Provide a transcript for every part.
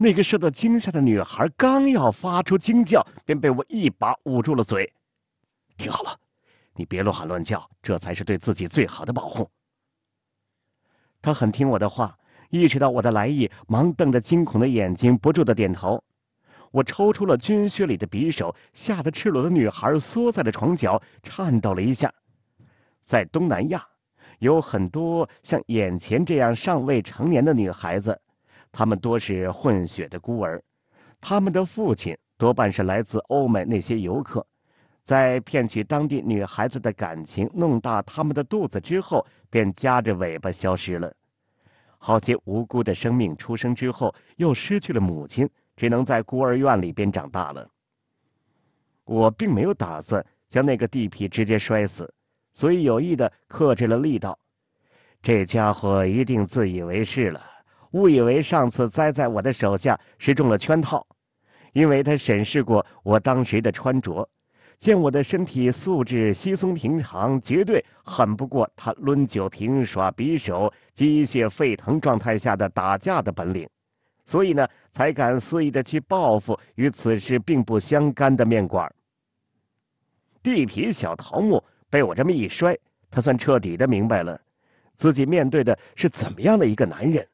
那个受到惊吓的女孩刚要发出惊叫，便被我一把捂住了嘴。听好了，你别乱喊乱叫，这才是对自己最好的保护。她很听我的话，意识到我的来意，忙瞪着惊恐的眼睛，不住的点头。我抽出了军靴里的匕首，吓得赤裸的女孩缩在了床角，颤抖了一下。在东南亚，有很多像眼前这样尚未成年的女孩子。他们多是混血的孤儿，他们的父亲多半是来自欧美那些游客，在骗取当地女孩子的感情、弄大他们的肚子之后，便夹着尾巴消失了。好些无辜的生命出生之后，又失去了母亲，只能在孤儿院里边长大了。我并没有打算将那个地痞直接摔死，所以有意的克制了力道。这家伙一定自以为是了。误以为上次栽在我的手下是中了圈套，因为他审视过我当时的穿着，见我的身体素质稀松平常，绝对狠不过他抡酒瓶耍匕首、鸡血沸腾状态下的打架的本领，所以呢，才敢肆意的去报复与此事并不相干的面馆。地痞小桃木被我这么一摔，他算彻底的明白了，自己面对的是怎么样的一个男人。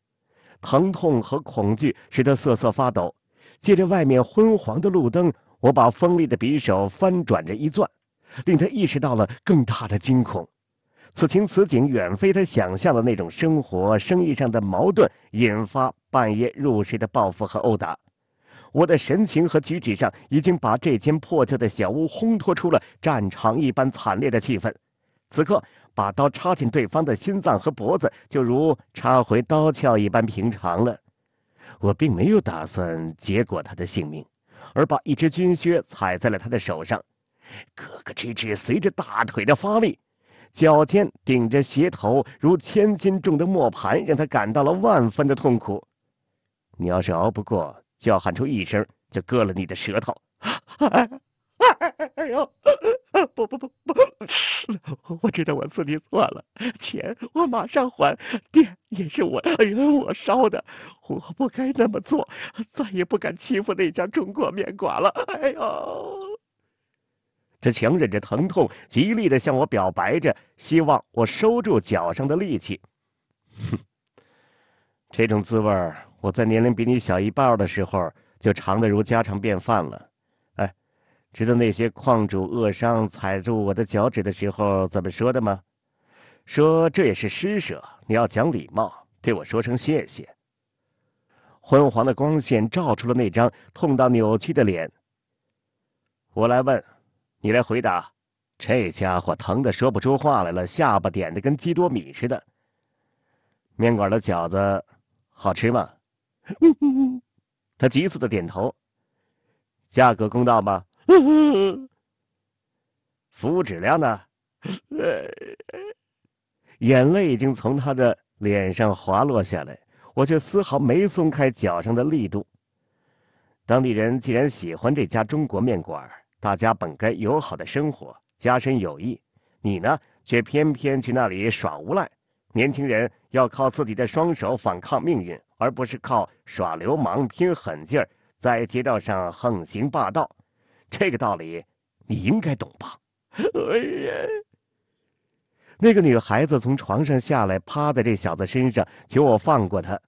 疼痛和恐惧使他瑟瑟发抖，借着外面昏黄的路灯，我把锋利的匕首翻转着一攥，令他意识到了更大的惊恐。此情此景远非他想象的那种生活、生意上的矛盾引发半夜入室的报复和殴打。我的神情和举止上已经把这间破旧的小屋烘托出了战场一般惨烈的气氛。此刻。把刀插进对方的心脏和脖子，就如插回刀鞘一般平常了。我并没有打算结果他的性命，而把一只军靴踩在了他的手上，咯咯吱吱随着大腿的发力，脚尖顶着鞋头如千斤重的磨盘，让他感到了万分的痛苦。你要是熬不过，叫喊出一声，就割了你的舌头。哎呦，不不不不！我知道我自己错了，钱我马上还，店也是我，哎，我烧的，我不该那么做，再也不敢欺负那家中国面馆了。哎呦！这强忍着疼痛，极力的向我表白着，希望我收住脚上的力气。哼，这种滋味儿，我在年龄比你小一半的时候就尝得如家常便饭了。知道那些矿主恶商踩住我的脚趾的时候怎么说的吗？说这也是施舍，你要讲礼貌，对我说声谢谢。昏黄的光线照出了那张痛到扭曲的脸。我来问，你来回答。这家伙疼的说不出话来了，下巴点的跟鸡多米似的。面馆的饺子好吃吗？他急促的点头。价格公道吗？服务质量呢？眼泪已经从他的脸上滑落下来，我却丝毫没松开脚上的力度。当地人既然喜欢这家中国面馆，大家本该友好的生活，加深友谊。你呢，却偏偏去那里耍无赖。年轻人要靠自己的双手反抗命运，而不是靠耍流氓、拼狠劲儿，在街道上横行霸道。这个道理，你应该懂吧？哎呀，那个女孩子从床上下来，趴在这小子身上，求我放过他。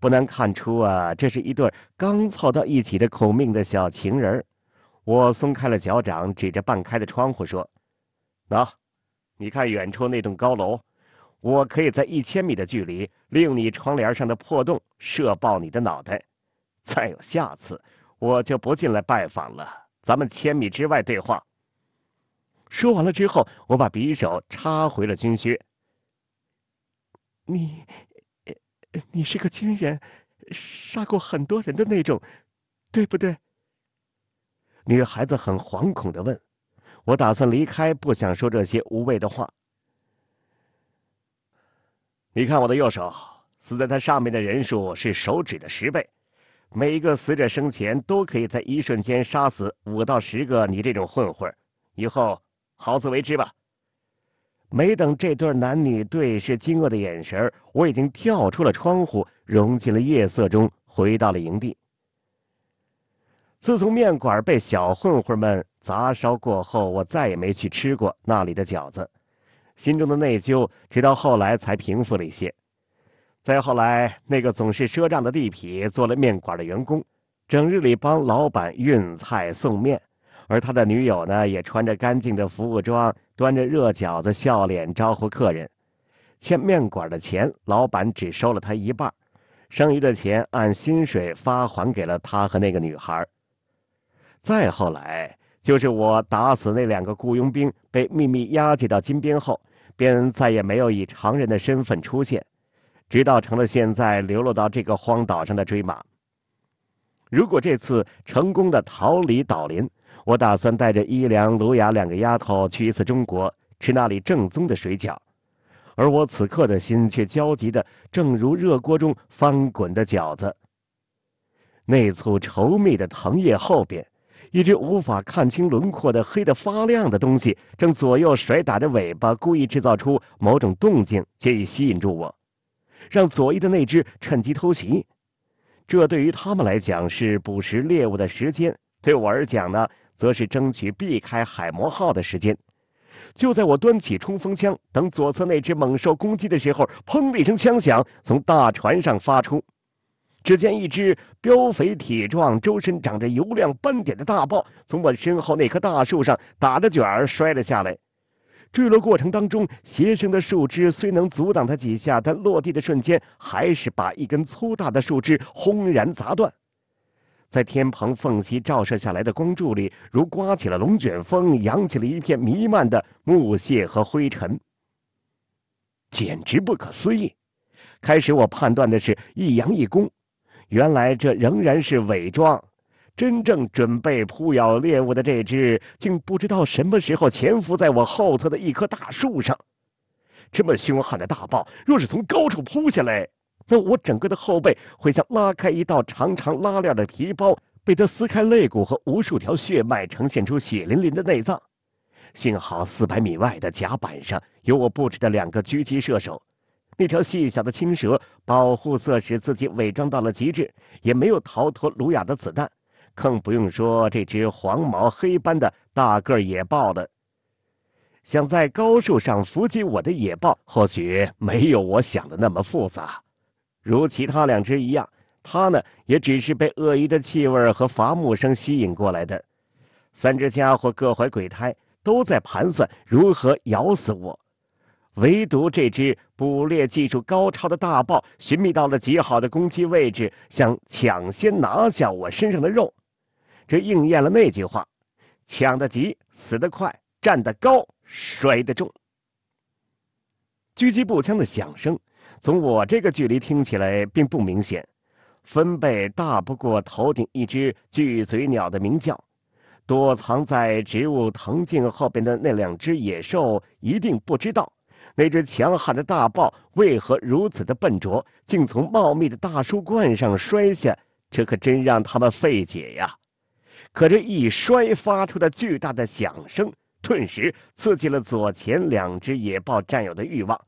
不难看出啊，这是一对刚凑到一起的苦命的小情人。我松开了脚掌，指着半开的窗户说：“喏，你看远处那栋高楼，我可以在一千米的距离利用你窗帘上的破洞射爆你的脑袋。再有下次，我就不进来拜访了。”咱们千米之外对话。说完了之后，我把匕首插回了军靴。你，你是个军人，杀过很多人的那种，对不对？女孩子很惶恐的问。我打算离开，不想说这些无谓的话。你看我的右手，死在它上面的人数是手指的十倍。每一个死者生前都可以在一瞬间杀死五到十个你这种混混以后好自为之吧。没等这对男女对视惊愕的眼神我已经跳出了窗户，融进了夜色中，回到了营地。自从面馆被小混混们砸烧过后，我再也没去吃过那里的饺子，心中的内疚直到后来才平复了一些。再后来，那个总是赊账的地痞做了面馆的员工，整日里帮老板运菜送面，而他的女友呢，也穿着干净的服务装，端着热饺子，笑脸招呼客人。欠面馆的钱，老板只收了他一半，剩余的钱按薪水发还给了他和那个女孩。再后来，就是我打死那两个雇佣兵，被秘密押解到金边后，便再也没有以常人的身份出现。直到成了现在流落到这个荒岛上的追马。如果这次成功的逃离岛林，我打算带着伊良、卢雅两个丫头去一次中国，吃那里正宗的水饺。而我此刻的心却焦急的，正如热锅中翻滚的饺子。那簇稠密的藤叶后边，一只无法看清轮廓的黑的发亮的东西，正左右甩打着尾巴，故意制造出某种动静，借以吸引住我。让左翼的那只趁机偷袭，这对于他们来讲是捕食猎物的时间；对我而讲呢，则是争取避开海魔号的时间。就在我端起冲锋枪，等左侧那只猛兽攻击的时候，砰的一声枪响从大船上发出。只见一只膘肥体壮、周身长着油亮斑点的大豹，从我身后那棵大树上打着卷儿摔了下来。坠落过程当中，斜生的树枝虽能阻挡它几下，但落地的瞬间，还是把一根粗大的树枝轰然砸断。在天棚缝隙照射下来的光柱里，如刮起了龙卷风，扬起了一片弥漫的木屑和灰尘。简直不可思议！开始我判断的是“一阳一公，原来这仍然是伪装。真正准备扑咬猎物的这只，竟不知道什么时候潜伏在我后侧的一棵大树上。这么凶悍的大豹，若是从高处扑下来，那我整个的后背会像拉开一道长长拉链的皮包，被它撕开肋骨和无数条血脉，呈现出血淋淋的内脏。幸好四百米外的甲板上有我布置的两个狙击射手，那条细小的青蛇，保护色使自己伪装到了极致，也没有逃脱鲁雅的子弹。更不用说这只黄毛黑斑的大个儿野豹了。想在高树上伏击我的野豹，或许没有我想的那么复杂。如其他两只一样，它呢，也只是被鳄鱼的气味和伐木声吸引过来的。三只家伙各怀鬼胎，都在盘算如何咬死我。唯独这只捕猎技术高超的大豹，寻觅到了极好的攻击位置，想抢先拿下我身上的肉。这应验了那句话：“抢得急，死得快；站得高，摔得重。”狙击步枪的响声，从我这个距离听起来并不明显，分贝大不过头顶一只巨嘴鸟的鸣叫。躲藏在植物藤茎后边的那两只野兽一定不知道，那只强悍的大豹为何如此的笨拙，竟从茂密的大树冠上摔下。这可真让他们费解呀！可这一摔发出的巨大的响声，顿时刺激了左前两只野豹战友的欲望。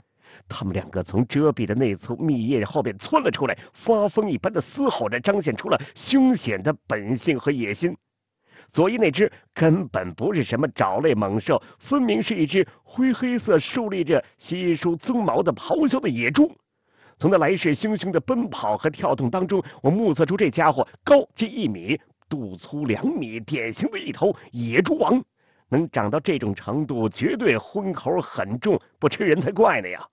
他们两个从遮蔽的那簇密叶后边窜了出来，发疯一般的嘶吼着，彰显出了凶险的本性和野心。左一那只根本不是什么爪类猛兽，分明是一只灰黑色、竖立着稀疏鬃毛的咆哮的野猪。从它来势汹汹的奔跑和跳动当中，我目测出这家伙高近一米。肚粗两米，典型的一头野猪王，能长到这种程度，绝对荤口很重，不吃人才怪呢呀！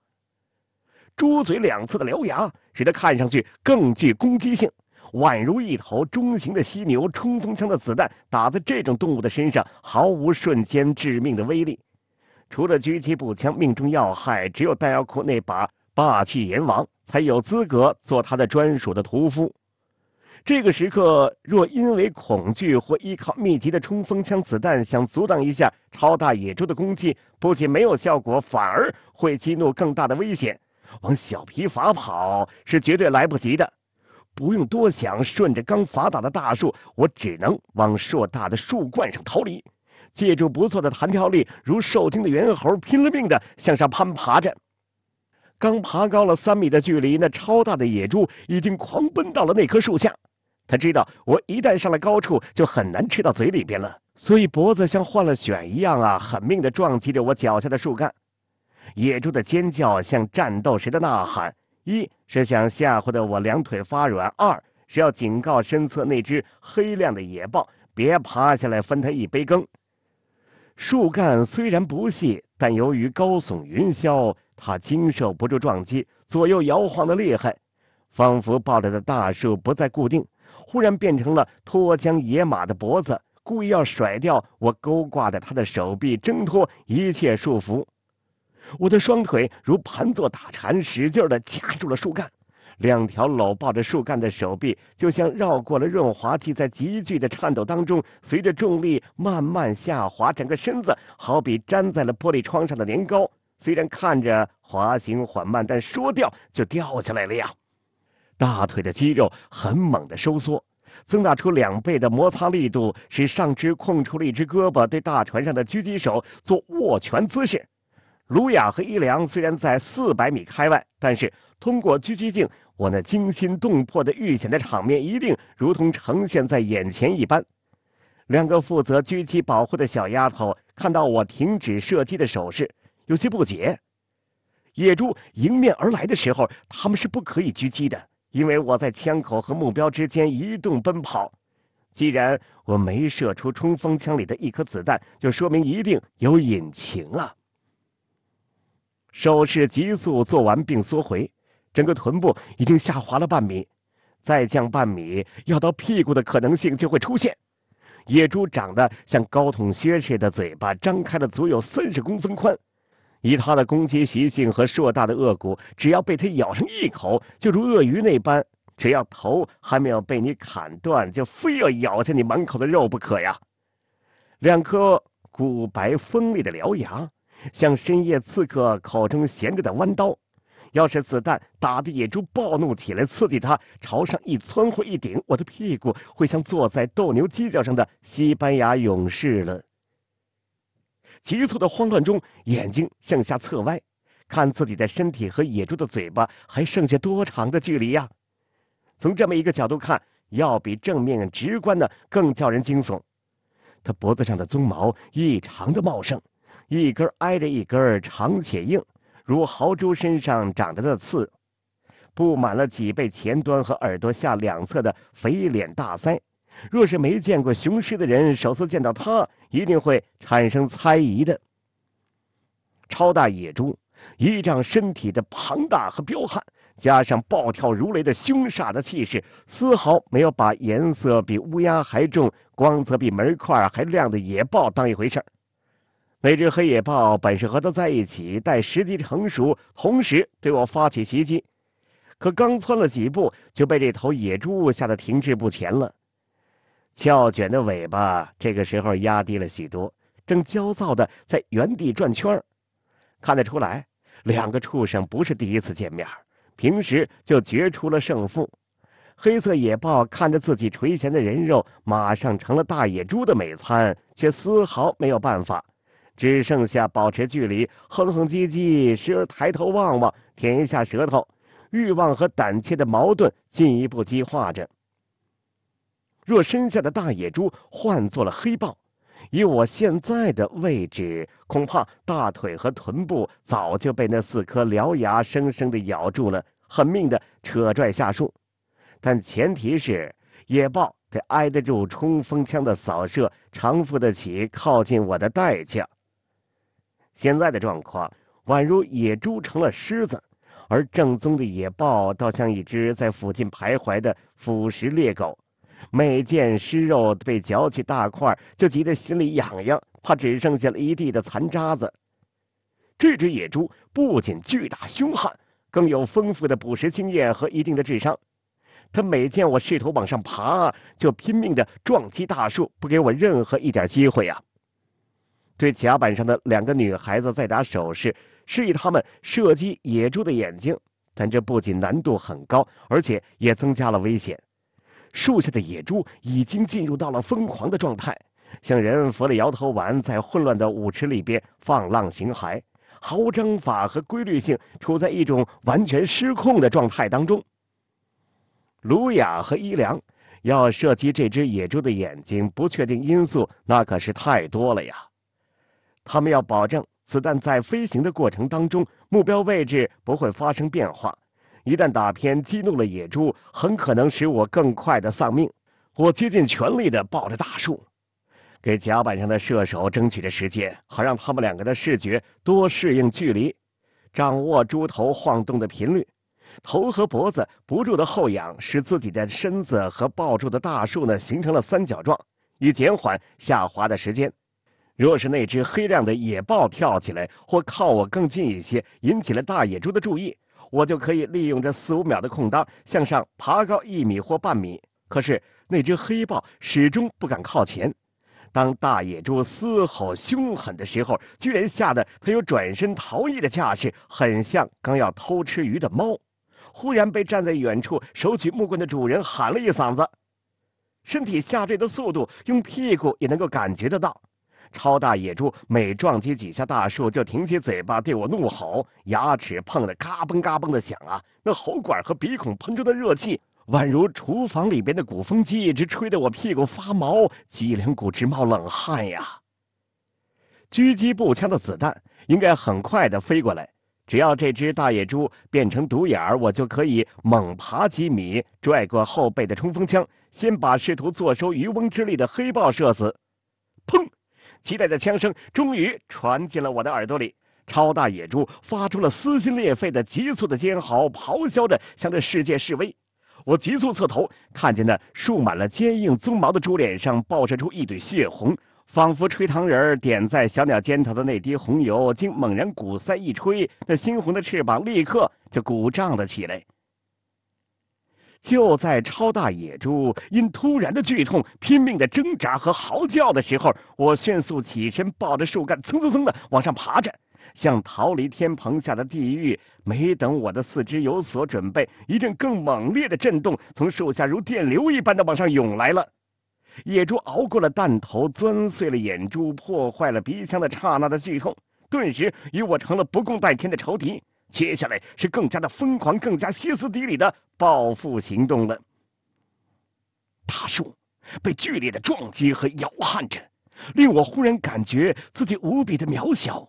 猪嘴两侧的獠牙使它看上去更具攻击性，宛如一头中型的犀牛。冲锋枪的子弹打在这种动物的身上，毫无瞬间致命的威力，除了狙击步枪命中要害，只有弹药库那把霸气阎王才有资格做他的专属的屠夫。这个时刻，若因为恐惧或依靠密集的冲锋枪子弹想阻挡一下超大野猪的攻击，不仅没有效果，反而会激怒更大的危险。往小皮筏跑是绝对来不及的，不用多想，顺着刚伐倒的大树，我只能往硕大的树冠上逃离。借助不错的弹跳力，如受惊的猿猴，拼了命的向上攀爬着。刚爬高了三米的距离，那超大的野猪已经狂奔到了那棵树下。他知道我一旦上了高处，就很难吃到嘴里边了，所以脖子像换了血一样啊，狠命的撞击着我脚下的树干。野猪的尖叫像战斗时的呐喊，一是想吓唬的我两腿发软，二是要警告身侧那只黑亮的野豹别爬下来分他一杯羹。树干虽然不细，但由于高耸云霄，它经受不住撞击，左右摇晃的厉害，仿佛抱着的大树不再固定。忽然变成了脱缰野马的脖子，故意要甩掉我勾挂着他的手臂，挣脱一切束缚。我的双腿如盘坐打禅，使劲的掐住了树干，两条搂抱着树干的手臂就像绕过了润滑剂，在急剧的颤抖当中，随着重力慢慢下滑。整个身子好比粘在了玻璃窗上的年糕，虽然看着滑行缓慢，但说掉就掉下来了呀。大腿的肌肉很猛的收缩，增大出两倍的摩擦力度，使上肢空出了一只胳膊，对大船上的狙击手做握拳姿势。卢雅和伊良虽然在四百米开外，但是通过狙击镜，我那惊心动魄的遇险的场面一定如同呈现在眼前一般。两个负责狙击保护的小丫头看到我停止射击的手势，有些不解。野猪迎面而来的时候，他们是不可以狙击的。因为我在枪口和目标之间移动奔跑，既然我没射出冲锋枪里的一颗子弹，就说明一定有隐情啊！手势急速做完并缩回，整个臀部已经下滑了半米，再降半米，要到屁股的可能性就会出现。野猪长得像高筒靴似的嘴巴张开了，足有三十公分宽。以它的攻击习性和硕大的颚骨，只要被它咬上一口，就如鳄鱼那般；只要头还没有被你砍断，就非要咬下你满口的肉不可呀！两颗骨白锋利的獠牙，像深夜刺客口中衔着的弯刀。要是子弹打得野猪暴怒起来，刺激它朝上一蹿或一顶，我的屁股会像坐在斗牛犄角上的西班牙勇士了。急促的慌乱中，眼睛向下侧歪，看自己的身体和野猪的嘴巴还剩下多长的距离呀？从这么一个角度看，要比正面直观的更叫人惊悚。他脖子上的鬃毛异常的茂盛，一根挨着一根，长且硬，如豪猪身上长着的刺，布满了脊背前端和耳朵下两侧的肥脸大腮。若是没见过雄狮的人，首次见到它，一定会产生猜疑的。超大野猪依仗身体的庞大和彪悍，加上暴跳如雷的凶煞的气势，丝毫没有把颜色比乌鸦还重、光泽比门块还亮的野豹当一回事儿。那只黑野豹本是和它在一起，待时机成熟，同时对我发起袭击，可刚窜了几步，就被这头野猪吓得停滞不前了。翘卷的尾巴这个时候压低了许多，正焦躁的在原地转圈看得出来，两个畜生不是第一次见面，平时就决出了胜负。黑色野豹看着自己垂涎的人肉马上成了大野猪的美餐，却丝毫没有办法，只剩下保持距离，哼哼唧唧，时而抬头望望，舔一下舌头。欲望和胆怯的矛盾进一步激化着。若身下的大野猪换做了黑豹，以我现在的位置，恐怕大腿和臀部早就被那四颗獠牙生生的咬住了，狠命的扯拽下树。但前提是，野豹得挨得住冲锋枪的扫射，偿付得起靠近我的代价。现在的状况，宛如野猪成了狮子，而正宗的野豹倒像一只在附近徘徊的腐食猎狗。每见尸肉被嚼起大块，就急得心里痒痒，怕只剩下了一地的残渣子。这只野猪不仅巨大凶悍，更有丰富的捕食经验和一定的智商。它每见我试图往上爬，就拼命的撞击大树，不给我任何一点机会呀。对甲板上的两个女孩子在打手势，示意他们射击野猪的眼睛。但这不仅难度很高，而且也增加了危险。树下的野猪已经进入到了疯狂的状态，像人扶了摇头丸，在混乱的舞池里边放浪形骸，毫无章法和规律性，处在一种完全失控的状态当中。卢雅和伊良要射击这只野猪的眼睛，不确定因素那可是太多了呀！他们要保证子弹在飞行的过程当中，目标位置不会发生变化。一旦打偏，激怒了野猪，很可能使我更快的丧命。我竭尽全力的抱着大树，给甲板上的射手争取着时间，好让他们两个的视觉多适应距离，掌握猪头晃动的频率。头和脖子不住的后仰，使自己的身子和抱住的大树呢形成了三角状，以减缓下滑的时间。若是那只黑亮的野豹跳起来，或靠我更近一些，引起了大野猪的注意。我就可以利用这四五秒的空档向上爬高一米或半米。可是那只黑豹始终不敢靠前。当大野猪嘶吼凶狠的时候，居然吓得它有转身逃逸的架势，很像刚要偷吃鱼的猫。忽然被站在远处手举木棍的主人喊了一嗓子，身体下坠的速度用屁股也能够感觉得到。超大野猪每撞击几下大树，就挺起嘴巴对我怒吼，牙齿碰得嘎嘣嘎嘣的响啊！那喉管和鼻孔喷出的热气，宛如厨房里边的鼓风机，直吹得我屁股发毛，脊梁骨直冒冷汗呀！狙击步枪的子弹应该很快的飞过来，只要这只大野猪变成独眼儿，我就可以猛爬几米，拽过后背的冲锋枪，先把试图坐收渔翁之利的黑豹射死。砰！期待的枪声终于传进了我的耳朵里，超大野猪发出了撕心裂肺的急促的尖嚎，咆哮着向这世界示威。我急速侧头，看见那竖满了坚硬鬃毛的猪脸上爆射出一堆血红，仿佛吹糖人儿点在小鸟肩头的那滴红油，经猛然鼓腮一吹，那猩红的翅膀立刻就鼓胀了起来。就在超大野猪因突然的剧痛拼命的挣扎和嚎叫的时候，我迅速起身，抱着树干，蹭蹭蹭的往上爬着，想逃离天棚下的地狱。没等我的四肢有所准备，一阵更猛烈的震动从树下如电流一般的往上涌来了。野猪熬过了弹头钻碎了眼珠、破坏了鼻腔的刹那的剧痛，顿时与我成了不共戴天的仇敌。接下来是更加的疯狂、更加歇斯底里的报复行动了。大树被剧烈的撞击和摇撼着，令我忽然感觉自己无比的渺小，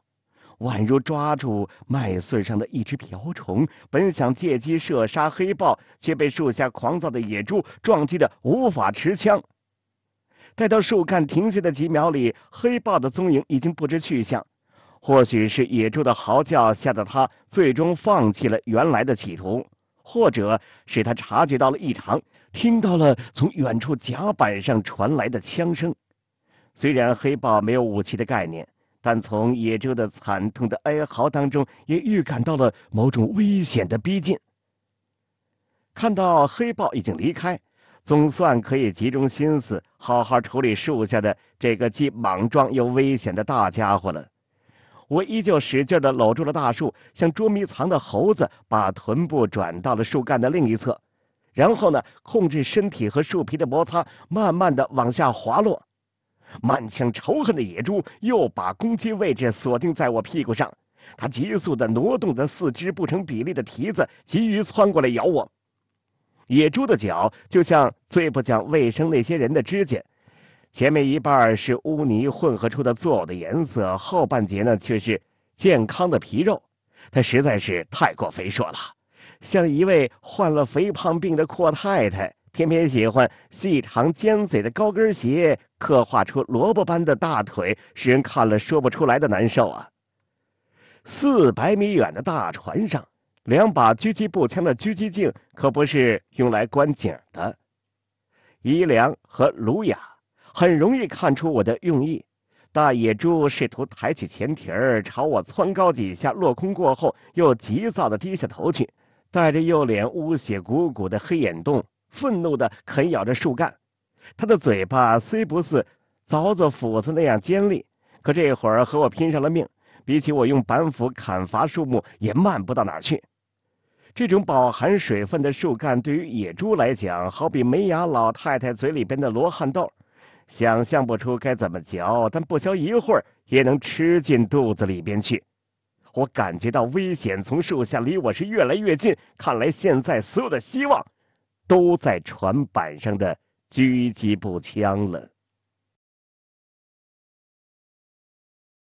宛如抓住麦穗上的一只瓢虫。本想借机射杀黑豹，却被树下狂躁的野猪撞击的无法持枪。待到树干停下的几秒里，黑豹的踪影已经不知去向。或许是野猪的嚎叫吓得他，最终放弃了原来的企图；或者使他察觉到了异常，听到了从远处甲板上传来的枪声。虽然黑豹没有武器的概念，但从野猪的惨痛的哀嚎当中，也预感到了某种危险的逼近。看到黑豹已经离开，总算可以集中心思好好处理树下的这个既莽撞又危险的大家伙了。我依旧使劲地搂住了大树，像捉迷藏的猴子，把臀部转到了树干的另一侧，然后呢，控制身体和树皮的摩擦，慢慢地往下滑落。满腔仇恨的野猪又把攻击位置锁定在我屁股上，它急速地挪动着四肢不成比例的蹄子，急于窜过来咬我。野猪的脚就像最不讲卫生那些人的指甲。前面一半是污泥混合出的作呕的颜色，后半截呢却是健康的皮肉，它实在是太过肥硕了，像一位患了肥胖病的阔太太，偏偏喜欢细长尖嘴的高跟鞋，刻画出萝卜般的大腿，使人看了说不出来的难受啊。四百米远的大船上，两把狙击步枪的狙击镜可不是用来观景的，伊良和卢雅。很容易看出我的用意。大野猪试图抬起前蹄儿朝我窜高几下，落空过后又急躁的低下头去，带着右脸污血鼓鼓的黑眼洞，愤怒的啃咬着树干。他的嘴巴虽不似凿子、斧子那样尖利，可这会儿和我拼上了命，比起我用板斧砍伐树木也慢不到哪儿去。这种饱含水分的树干对于野猪来讲，好比没牙老太太嘴里边的罗汉豆。想象不出该怎么嚼，但不消一会儿也能吃进肚子里边去。我感觉到危险从树下离我是越来越近，看来现在所有的希望，都在船板上的狙击步枪了。